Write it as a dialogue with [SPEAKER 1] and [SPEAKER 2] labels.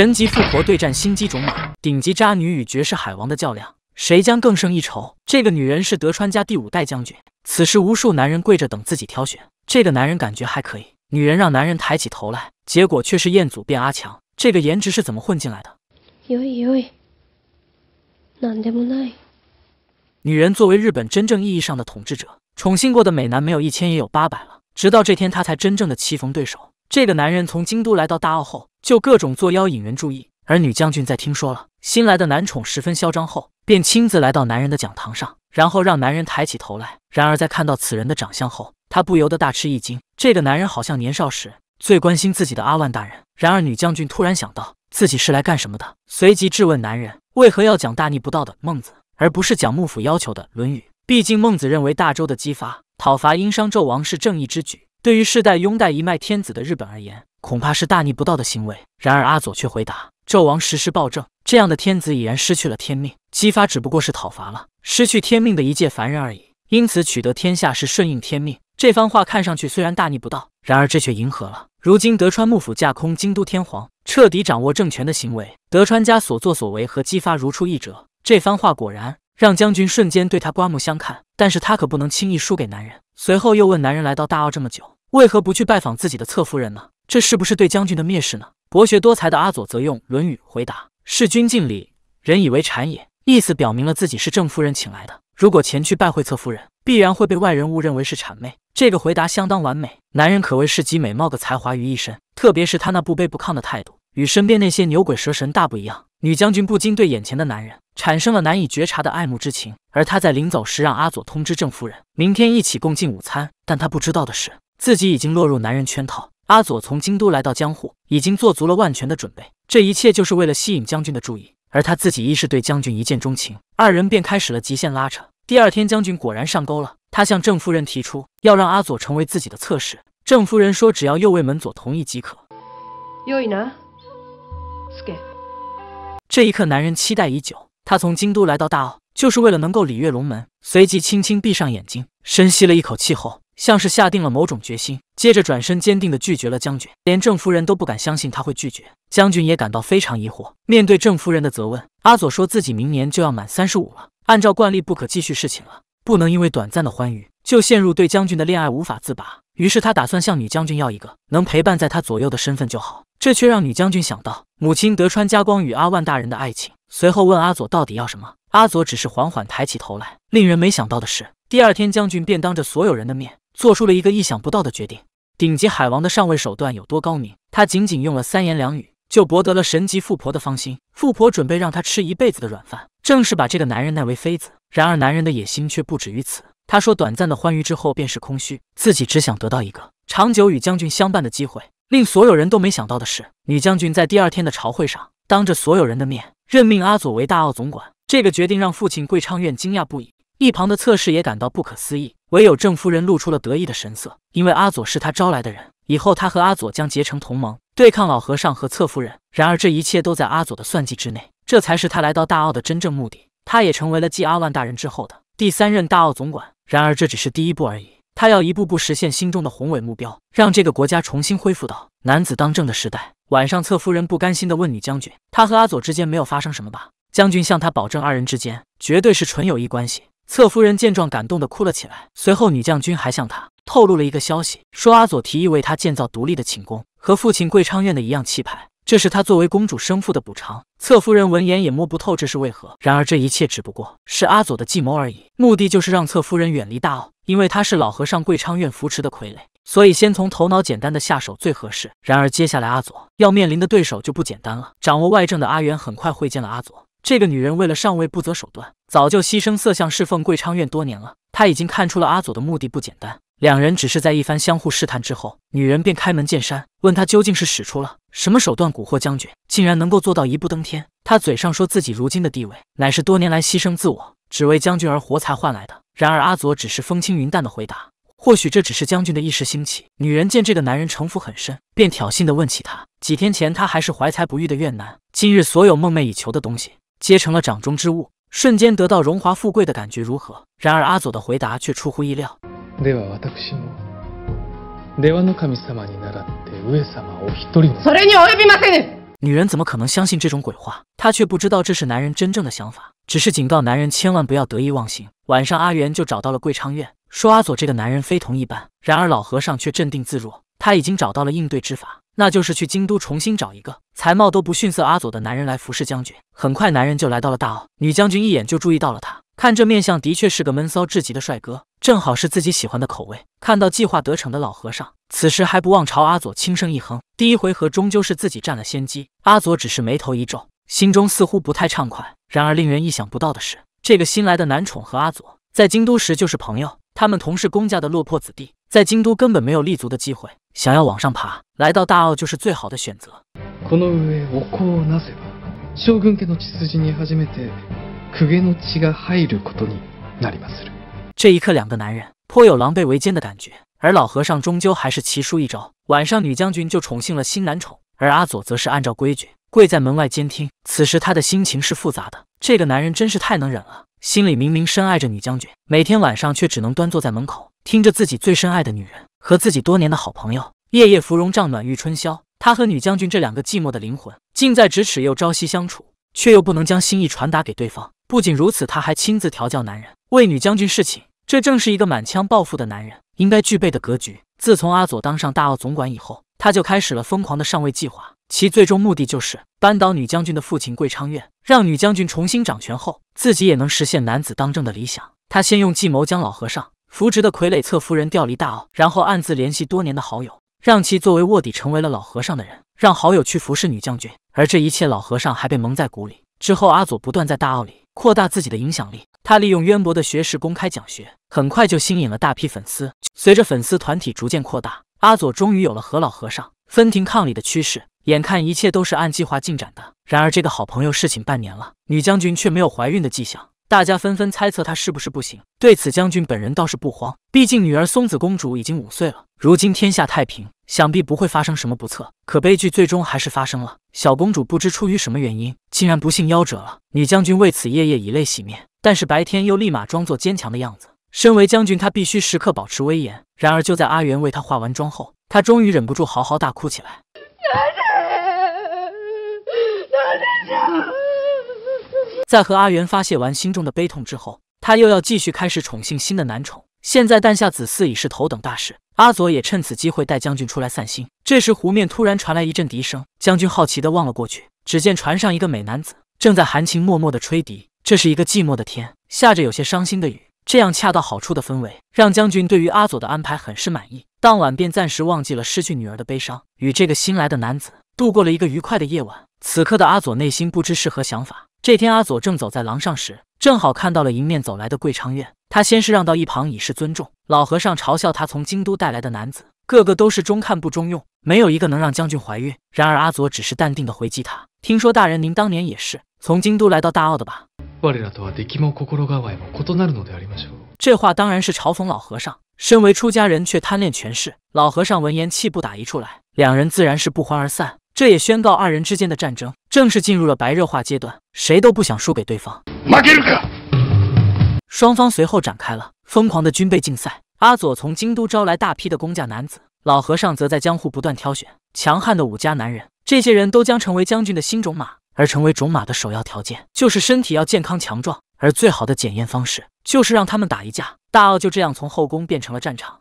[SPEAKER 1] 神级富婆对战心机种马，顶级渣女与绝世海王的较量，谁将更胜一筹？这个女人是德川家第五代将军，此时无数男人跪着等自己挑选。这个男人感觉还可以，女人让男人抬起头来，结果却是彦祖变阿强。这个颜值是怎么混进来的？女人作为日本真正意义上的统治者，宠幸过的美男没有一千也有八百了。直到这天，她才真正的棋逢对手。这个男人从京都来到大奥后。就各种作妖引人注意，而女将军在听说了新来的男宠十分嚣张后，便亲自来到男人的讲堂上，然后让男人抬起头来。然而在看到此人的长相后，他不由得大吃一惊，这个男人好像年少时最关心自己的阿万大人。然而女将军突然想到自己是来干什么的，随即质问男人为何要讲大逆不道的孟子，而不是讲幕府要求的《论语》？毕竟孟子认为大周的姬发讨伐殷商纣王是正义之举，对于世代拥戴一脉天子的日本而言。恐怕是大逆不道的行为。然而阿佐却回答：“纣王实施暴政，这样的天子已然失去了天命。姬发只不过是讨伐了失去天命的一介凡人而已。因此取得天下是顺应天命。”这番话看上去虽然大逆不道，然而这却迎合了如今德川幕府架空京都天皇，彻底掌握政权的行为。德川家所作所为和姬发如出一辙。这番话果然让将军瞬间对他刮目相看。但是他可不能轻易输给男人。随后又问男人：“来到大奥这么久，为何不去拜访自己的侧夫人呢？”这是不是对将军的蔑视呢？博学多才的阿佐则用《论语》回答：“事君敬礼，人以为谄也。”意思表明了自己是郑夫人请来的。如果前去拜会侧夫人，必然会被外人误认为是谄媚。这个回答相当完美。男人可谓是集美貌和才华于一身，特别是他那不卑不亢的态度，与身边那些牛鬼蛇神大不一样。女将军不禁对眼前的男人产生了难以觉察的爱慕之情。而她在临走时让阿佐通知郑夫人，明天一起共进午餐。但她不知道的是，自己已经落入男人圈套。阿佐从京都来到江户，已经做足了万全的准备。这一切就是为了吸引将军的注意，而他自己亦是对将军一见钟情。二人便开始了极限拉扯。第二天，将军果然上钩了，他向郑夫人提出要让阿佐成为自己的侧室。郑夫人说：“只要右卫门佐同意即可。”这一刻，男人期待已久。他从京都来到大奥，就是为了能够礼跃龙门。随即，轻轻闭上眼睛，深吸了一口气后。像是下定了某种决心，接着转身坚定地拒绝了将军。连郑夫人都不敢相信他会拒绝将军，也感到非常疑惑。面对郑夫人的责问，阿佐说自己明年就要满三十五了，按照惯例不可继续侍寝了，不能因为短暂的欢愉就陷入对将军的恋爱无法自拔。于是他打算向女将军要一个能陪伴在他左右的身份就好。这却让女将军想到母亲德川家光与阿万大人的爱情，随后问阿佐到底要什么。阿佐只是缓缓抬起头来。令人没想到的是，第二天将军便当着所有人的面。做出了一个意想不到的决定。顶级海王的上位手段有多高明？他仅仅用了三言两语，就博得了神级富婆的芳心。富婆准备让他吃一辈子的软饭，正是把这个男人纳为妃子。然而，男人的野心却不止于此。他说：“短暂的欢愉之后便是空虚，自己只想得到一个长久与将军相伴的机会。”令所有人都没想到的是，女将军在第二天的朝会上，当着所有人的面任命阿佐为大奥总管。这个决定让父亲桂昌院惊讶不已，一旁的侧室也感到不可思议。唯有郑夫人露出了得意的神色，因为阿佐是他招来的人，以后他和阿佐将结成同盟，对抗老和尚和侧夫人。然而这一切都在阿佐的算计之内，这才是他来到大奥的真正目的。他也成为了继阿万大人之后的第三任大奥总管。然而这只是第一步而已，他要一步步实现心中的宏伟目标，让这个国家重新恢复到男子当政的时代。晚上，侧夫人不甘心地问女将军：“他和阿佐之间没有发生什么吧？”将军向她保证：“二人之间绝对是纯友谊关系。”侧夫人见状，感动的哭了起来。随后，女将军还向她透露了一个消息，说阿佐提议为她建造独立的寝宫，和父亲贵昌院的一样气派，这是他作为公主生父的补偿。侧夫人闻言也摸不透这是为何。然而，这一切只不过是阿佐的计谋而已，目的就是让侧夫人远离大奥，因为她是老和尚贵昌院扶持的傀儡，所以先从头脑简单的下手最合适。然而，接下来阿佐要面临的对手就不简单了。掌握外政的阿元很快会见了阿佐，这个女人为了上位不择手段。早就牺牲色相侍奉贵昌院多年了，他已经看出了阿佐的目的不简单。两人只是在一番相互试探之后，女人便开门见山，问他究竟是使出了什么手段蛊惑将军，竟然能够做到一步登天？他嘴上说自己如今的地位，乃是多年来牺牲自我，只为将军而活才换来的。然而阿佐只是风轻云淡的回答：“或许这只是将军的一时兴起。”女人见这个男人城府很深，便挑衅的问起他：几天前他还是怀才不遇的怨男，今日所有梦寐以求的东西，皆成了掌中之物。瞬间得到荣华富贵的感觉如何？然而阿佐的回答却出乎意料。女人怎么可能相信这种鬼话？她却不知道这是男人真正的想法，只是警告男人千万不要得意忘形。晚上阿元就找到了桂昌院，说阿佐这个男人非同一般。然而老和尚却镇定自若，他已经找到了应对之法。那就是去京都重新找一个才貌都不逊色阿佐的男人来服侍将军。很快，男人就来到了大奥，女将军一眼就注意到了他，看这面相的确是个闷骚至极的帅哥，正好是自己喜欢的口味。看到计划得逞的老和尚，此时还不忘朝阿佐轻声一哼。第一回合终究是自己占了先机，阿佐只是眉头一皱，心中似乎不太畅快。然而令人意想不到的是，这个新来的男宠和阿佐在京都时就是朋友，他们同是公家的落魄子弟，在京都根本没有立足的机会。想要往上爬，来到大澳就是最好的选择。这一刻，两个男人颇有狼狈为奸的感觉，而老和尚终究还是棋输一招。晚上，女将军就宠幸了新男宠，而阿佐则是按照规矩跪在门外监听。此时，他的心情是复杂的。这个男人真是太能忍了，心里明明深爱着女将军，每天晚上却只能端坐在门口，听着自己最深爱的女人。和自己多年的好朋友，夜夜芙蓉帐暖玉春宵。他和女将军这两个寂寞的灵魂，近在咫尺又朝夕相处，却又不能将心意传达给对方。不仅如此，他还亲自调教男人，为女将军侍寝。这正是一个满腔抱负的男人应该具备的格局。自从阿佐当上大奥总管以后，他就开始了疯狂的上位计划，其最终目的就是扳倒女将军的父亲桂昌院，让女将军重新掌权后，自己也能实现男子当政的理想。他先用计谋将老和尚。扶植的傀儡侧夫人调离大奥，然后暗自联系多年的好友，让其作为卧底成为了老和尚的人，让好友去服侍女将军。而这一切，老和尚还被蒙在鼓里。之后，阿佐不断在大奥里扩大自己的影响力。他利用渊博的学识公开讲学，很快就吸引了大批粉丝。随着粉丝团体逐渐扩大，阿佐终于有了和老和尚分庭抗礼的趋势。眼看一切都是按计划进展的，然而这个好朋友侍寝半年了，女将军却没有怀孕的迹象。大家纷纷猜测他是不是不行。对此，将军本人倒是不慌，毕竟女儿松子公主已经五岁了，如今天下太平，想必不会发生什么不测。可悲剧最终还是发生了，小公主不知出于什么原因，竟然不幸夭折了。女将军为此夜夜以泪洗面，但是白天又立马装作坚强的样子。身为将军，她必须时刻保持威严。然而就在阿元为她化完妆后，她终于忍不住嚎啕大哭起来。在和阿元发泄完心中的悲痛之后，他又要继续开始宠幸新的男宠。现在诞下子嗣已是头等大事，阿佐也趁此机会带将军出来散心。这时，湖面突然传来一阵笛声，将军好奇地望了过去，只见船上一个美男子正在含情脉脉地吹笛。这是一个寂寞的天，下着有些伤心的雨，这样恰到好处的氛围让将军对于阿佐的安排很是满意。当晚便暂时忘记了失去女儿的悲伤，与这个新来的男子度过了一个愉快的夜晚。此刻的阿佐内心不知是何想法。这天，阿佐正走在廊上时，正好看到了迎面走来的桂昌院。他先是让到一旁以示尊重。老和尚嘲笑他从京都带来的男子，个个都是中看不中用，没有一个能让将军怀孕。然而，阿佐只是淡定地回击他：“听说大人您当年也是从京都来到大奥的吧？”这话当然是嘲讽老和尚，身为出家人却贪恋权势。老和尚闻言气不打一处来，两人自然是不欢而散。这也宣告二人之间的战争。正式进入了白热化阶段，谁都不想输给对方。双方随后展开了疯狂的军备竞赛。阿佐从京都招来大批的工匠男子，老和尚则在江户不断挑选强悍的武家男人。这些人都将成为将军的新种马，而成为种马的首要条件就是身体要健康强壮，而最好的检验方式就是让他们打一架。大奥就这样从后宫变成了战场。